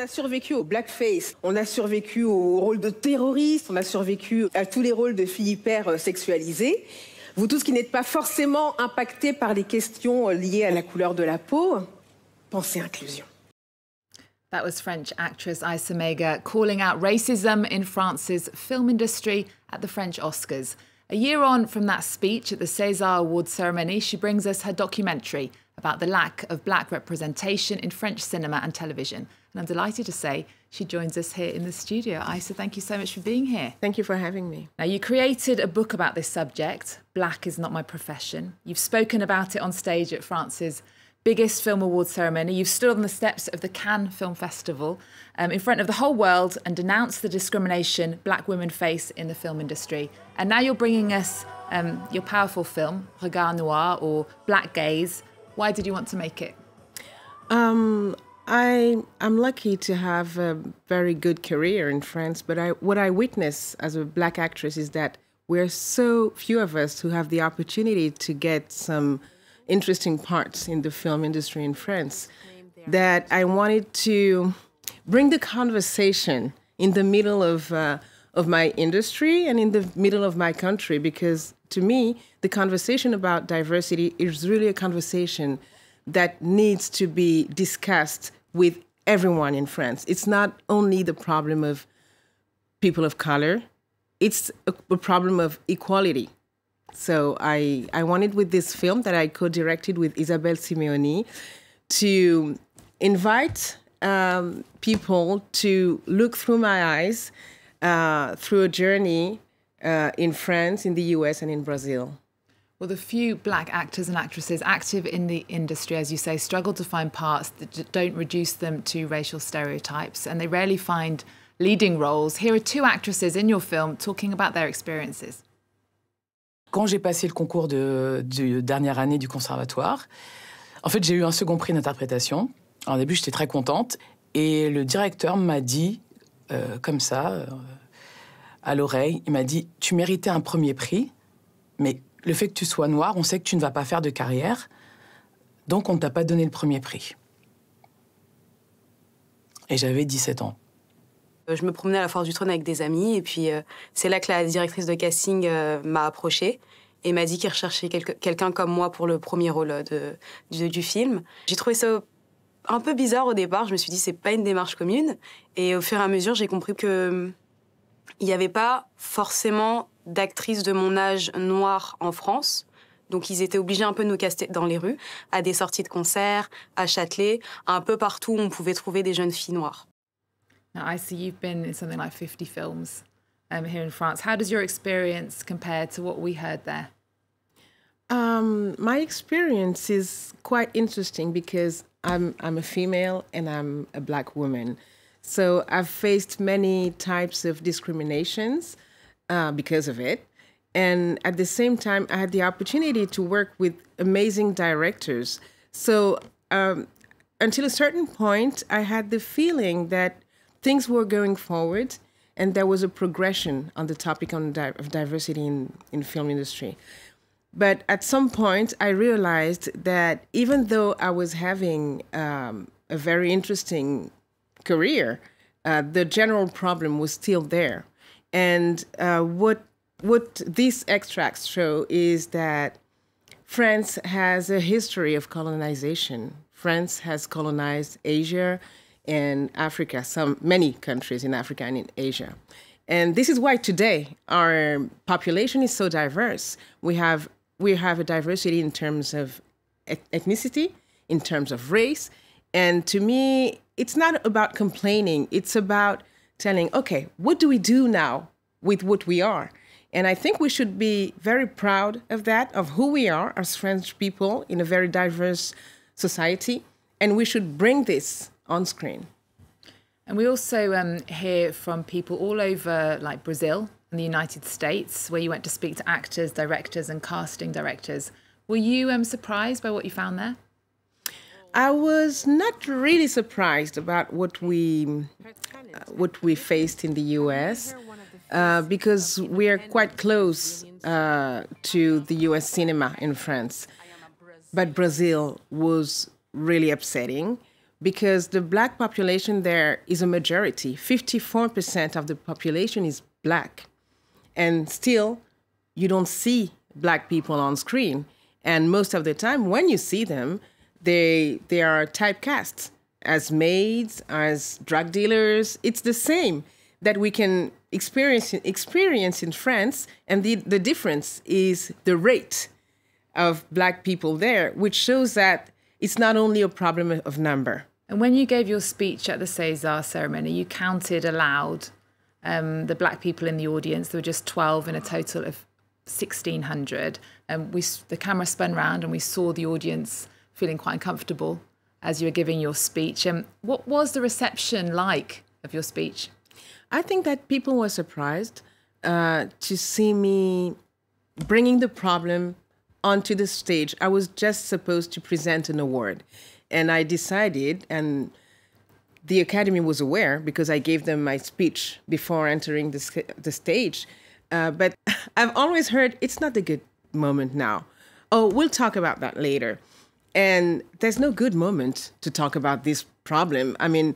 a survécu au blackface, on a survécu au rôle de terroriste, on a survécu à tous les rôles de filles hyper euh, sexualisées. Vous tous qui n'êtes pas forcément impactés par les questions euh, liées à la couleur de la peau, pensez inclusion. That was French actress Issa Mega calling out racism in France's film industry at the French Oscars. A year on from that speech at the César Awards ceremony, she brings us her documentary about the lack of black representation in French cinema and television. And I'm delighted to say she joins us here in the studio. Isa, thank you so much for being here. Thank you for having me. Now, you created a book about this subject, Black is Not My Profession. You've spoken about it on stage at France's biggest film award ceremony. You've stood on the steps of the Cannes Film Festival um, in front of the whole world and denounced the discrimination black women face in the film industry. And now you're bringing us um, your powerful film, Regard Noir or Black Gaze. Why did you want to make it? Um, I am lucky to have a very good career in France, but I, what I witness as a black actress is that we're so few of us who have the opportunity to get some interesting parts in the film industry in France that I wanted to bring the conversation in the middle of uh, of my industry and in the middle of my country because to me the conversation about diversity is really a conversation that needs to be discussed with everyone in France. It's not only the problem of people of color, it's a, a problem of equality. So I, I wanted with this film that I co-directed with Isabelle Simeoni to invite um, people to look through my eyes uh, through a journey uh, in France, in the US, and in Brazil. Well, the few black actors and actresses active in the industry, as you say, struggle to find parts that don't reduce them to racial stereotypes, and they rarely find leading roles. Here are two actresses in your film talking about their experiences. Quand j'ai passé le concours de, de, dernière année du conservatoire, en fait, j'ai eu un second prix d'interprétation. Au début, j'étais très contente, et le directeur m'a dit, euh, comme ça, euh, à l'oreille, il m'a dit, tu méritais un premier prix, mais le fait que tu sois noir, on sait que tu ne vas pas faire de carrière, donc on ne t'a pas donné le premier prix. Et j'avais 17 ans. Euh, je me promenais à la Force du Trône avec des amis, et puis euh, c'est là que la directrice de casting euh, m'a approchée et m'a dit qu'elle recherchait quelqu'un comme moi pour le premier rôle du film. J'ai trouvé ça un peu bizarre au départ. Je me suis dit, c'est pas une démarche commune. Et au fur et à mesure, j'ai compris que il n'y avait pas forcément d'actrices de mon âge noires en France. Donc ils étaient obligés un peu de nous caster dans les rues, à des sorties de concerts, à Châtelet, un peu partout où on pouvait trouver des jeunes filles noires. I see you've been in something like 50 films um, here in France. How does your experience compare to what we heard there? Um, my experience is quite interesting because I'm I'm a female and I'm a black woman, so I've faced many types of discriminations. uh, because of it. And at the same time, I had the opportunity to work with amazing directors. So um, until a certain point, I had the feeling that things were going forward and there was a progression on the topic on di of diversity in, in film industry. But at some point, I realized that even though I was having um, a very interesting career, uh, the general problem was still there. And uh, what what these extracts show is that France has a history of colonization. France has colonized Asia and Africa, some many countries in Africa and in Asia. And this is why today our population is so diverse. We have we have a diversity in terms of ethnicity, in terms of race, and to me, it's not about complaining. It's about telling, okay, what do we do now with what we are? And I think we should be very proud of that, of who we are as French people in a very diverse society. And we should bring this on screen. And we also um, hear from people all over, like Brazil and the United States, where you went to speak to actors, directors, and casting directors. Were you um, surprised by what you found there? I was not really surprised about what we uh, what we faced in the U.S. Uh, because we are quite close uh, to the U.S. cinema in France, but Brazil was really upsetting because the black population there is a majority. Fifty-four percent of the population is black, and still, you don't see black people on screen. And most of the time, when you see them, they they are typecast as maids, as drug dealers. It's the same that we can experience experience in France, and the, the difference is the rate of black people there, which shows that it's not only a problem of number. And when you gave your speech at the César ceremony, you counted aloud um, the black people in the audience. There were just 12 in a total of 1,600. And we, the camera spun round and we saw the audience feeling quite uncomfortable as you were giving your speech. And um, what was the reception like of your speech? I think that people were surprised uh, to see me bringing the problem onto the stage. I was just supposed to present an award. And I decided, and the Academy was aware because I gave them my speech before entering the, the stage. Uh, but I've always heard it's not a good moment now. Oh, we'll talk about that later. And there's no good moment to talk about this problem. I mean,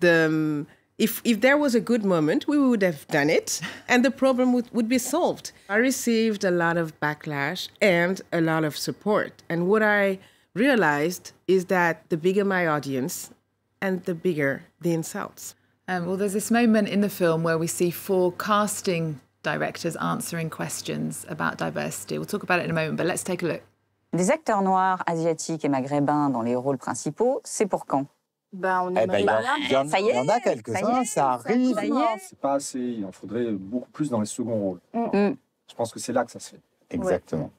the. Um, if, if there was a good moment, we would have done it and the problem would, would be solved. I received a lot of backlash and a lot of support. And what I realized is that the bigger my audience and the bigger the insults. Um, well, there's this moment in the film where we see four casting directors answering questions about diversity. We'll talk about it in a moment, but let's take a look. Des acteurs noirs, asiatiques et maghrébins dans les rôles principaux, c'est pour quand ben, on eh ben, il, y en, y en a quelques-uns, ça, arrive. C'est pas assez, il en faudrait beaucoup plus dans les seconds rôles. Mm. Mm. Je pense que c'est là que ça se fait. Exactement.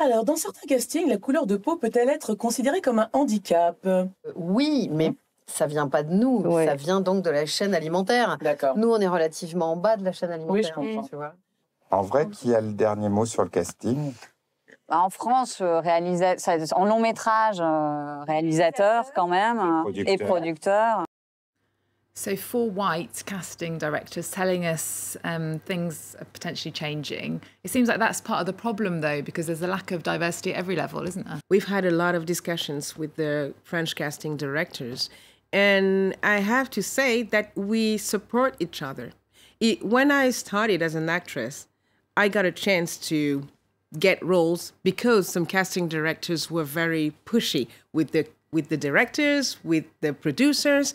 Alors, dans certains castings, la couleur de peau peut-elle être considérée comme un handicap euh, Oui, mais ça vient pas de nous, ça vient donc de la chaîne alimentaire. Nous, on est relativement en bas de la chaîne alimentaire. Oui, je comprends. En vrai, qui a le dernier mot sur le casting en France, euh, réalisa... en long métrage, euh, réalisateur quand même producteur. et producteur. So four white casting directors telling us um, things are potentially changing, it seems like that's part of the problem though, because there's a lack of diversity at every level, isn't there? We've had a lot of discussions with the French casting directors, and I have to say that we support each other. It, when I started as an actress, I got a chance to get roles because some casting directors were very pushy with the with the directors, with the producers,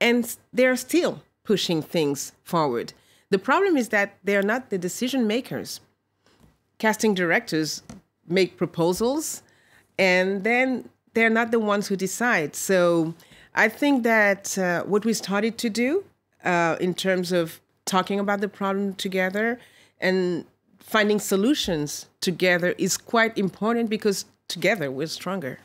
and they're still pushing things forward. The problem is that they're not the decision makers. Casting directors make proposals and then they're not the ones who decide. So I think that uh, what we started to do uh, in terms of talking about the problem together and finding solutions together is quite important because together we're stronger.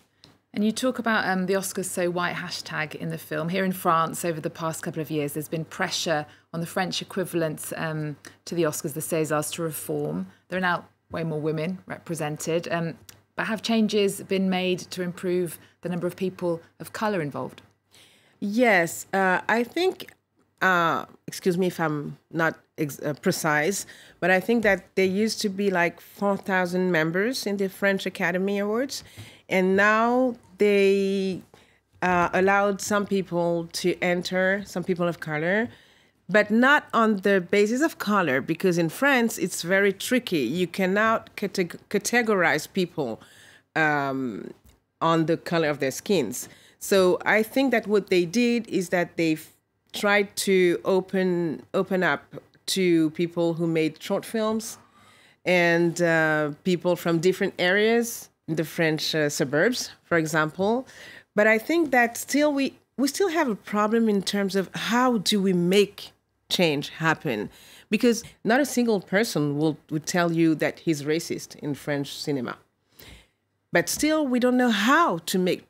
And you talk about um, the Oscars So White hashtag in the film. Here in France, over the past couple of years, there's been pressure on the French equivalent um, to the Oscars, the Césars, to reform. There are now way more women represented. Um, but have changes been made to improve the number of people of colour involved? Yes, uh, I think uh, excuse me if I'm not ex- uh, precise, but I think that there used to be like 4,000 members in the French Academy Awards, and now they uh, allowed some people to enter, some people of color, but not on the basis of color, because in France it's very tricky. You cannot cate- categorize people um, on the color of their skins. So I think that what they did is that they tried to open open up to people who made short films and uh, people from different areas the French uh, suburbs, for example. But I think that still we we still have a problem in terms of how do we make change happen because not a single person will would tell you that he's racist in French cinema. But still we don't know how to make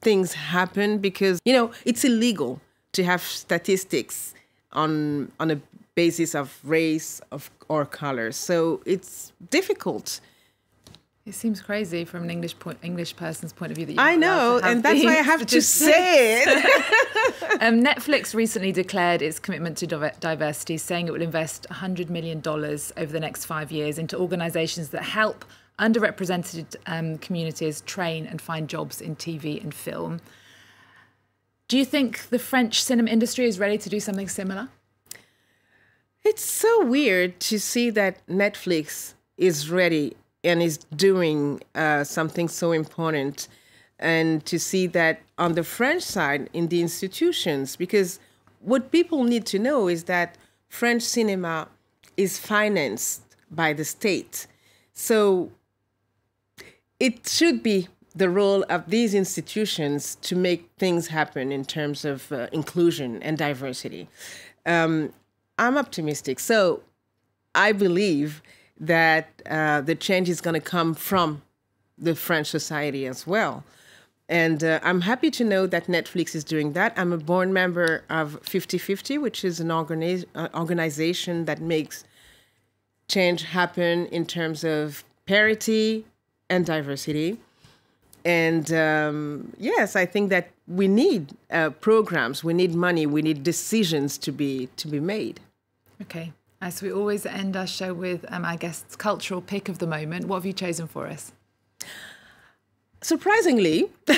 things happen because you know it's illegal to have statistics on on a basis of race of or color. So it's difficult. It seems crazy from an English point, English person's point of view that you I know, and that's why I have to say it. um, Netflix recently declared its commitment to diversity, saying it will invest $100 million over the next five years into organisations that help underrepresented um, communities train and find jobs in TV and film. Do you think the French cinema industry is ready to do something similar? It's so weird to see that Netflix is ready and is doing uh, something so important, and to see that on the French side in the institutions, because what people need to know is that French cinema is financed by the state. So it should be the role of these institutions to make things happen in terms of uh, inclusion and diversity. Um, I'm optimistic. So I believe that uh, the change is going to come from the French society as well. And uh, I'm happy to know that Netflix is doing that. I'm a board member of 5050, which is an organi uh, organization that makes change happen in terms of parity and diversity. And um, yes, I think that we need uh, programs, we need money, we need decisions to be to be made. Okay. As we always end our show with, um, guests' cultural pick of the moment. What have you chosen for us? Surprisingly,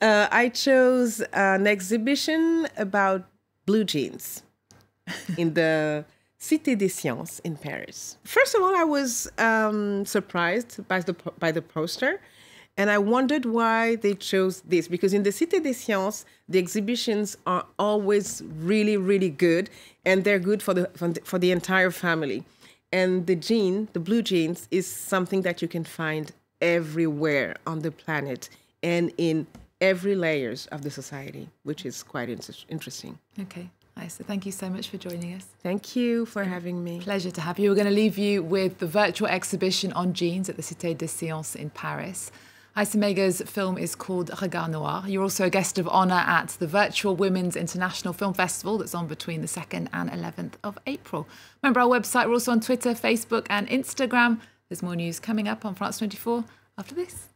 uh, I chose an exhibition about blue jeans in the Cité des Sciences in Paris. First of all, I was um, surprised by the by the poster and I wondered why they chose this because in the Cité des Sciences, the exhibitions are always really, really good, and they're good for the for the entire family. And the jean, the blue jeans, is something that you can find everywhere on the planet and in every layers of the society, which is quite interesting. Okay. Nice. So thank you so much for joining us. Thank you for having me. Pleasure to have you. We're going to leave you with the virtual exhibition on jeans at the Cité des Sciences in Paris. Isomega's film is called Regard Noir. You're also a guest of honour at the virtual Women's International Film Festival that's on between the 2nd and 11th of April. Remember our website, we're also on Twitter, Facebook, and Instagram. There's more news coming up on France 24 after this.